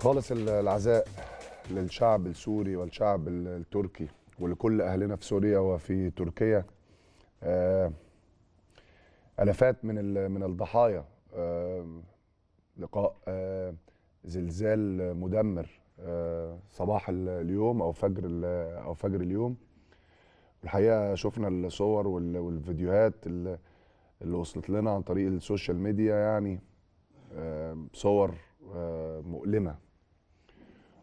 خالص العزاء للشعب السوري والشعب التركي ولكل اهلنا في سوريا وفي تركيا آه، الافات من من الضحايا آه، لقاء آه، زلزال مدمر صباح اليوم او فجر او فجر اليوم الحقيقه شفنا الصور والفيديوهات اللي وصلت لنا عن طريق السوشيال ميديا يعني صور مؤلمه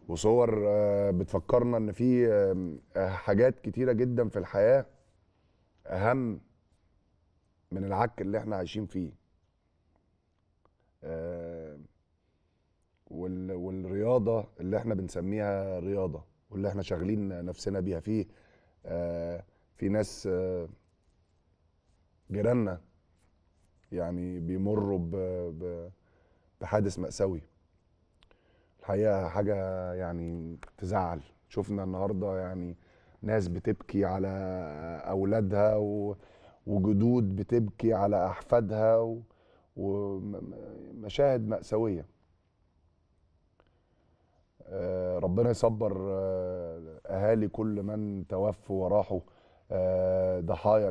وصور آه، بتفكرنا ان في آه، حاجات كتيره جدا في الحياه اهم من العك اللي احنا عايشين فيه آه، والرياضه اللي احنا بنسميها رياضه واللي احنا شاغلين نفسنا بيها في في ناس جيراننا يعني بيمروا بحادث مأساوي حقيقه حاجه يعني تزعل شفنا النهارده يعني ناس بتبكي على اولادها و... وجدود بتبكي على احفادها و... ومشاهد ماساويه آه، ربنا يصبر آه، اهالي كل من توفوا وراحوا آه، ضحايا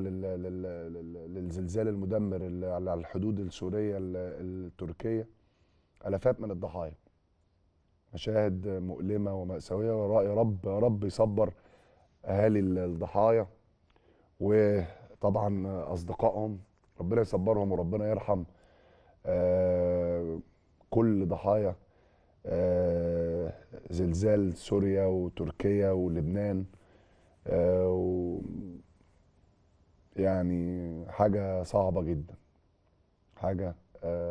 للزلزال المدمر على الحدود السوريه التركيه الافات من الضحايا مشاهد مؤلمه وماساويه يا رب يا رب يصبر اهالي الضحايا وطبعا اصدقائهم ربنا يصبرهم وربنا يرحم آه، كل ضحايا آه، زلزال سوريا وتركيا ولبنان آه، يعني حاجة صعبة جدا حاجة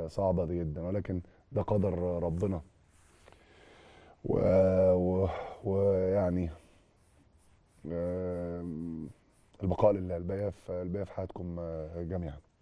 صعبة جدا ولكن ده قدر ربنا ويعني البقاء لله الباقي في حياتكم آه، جميعا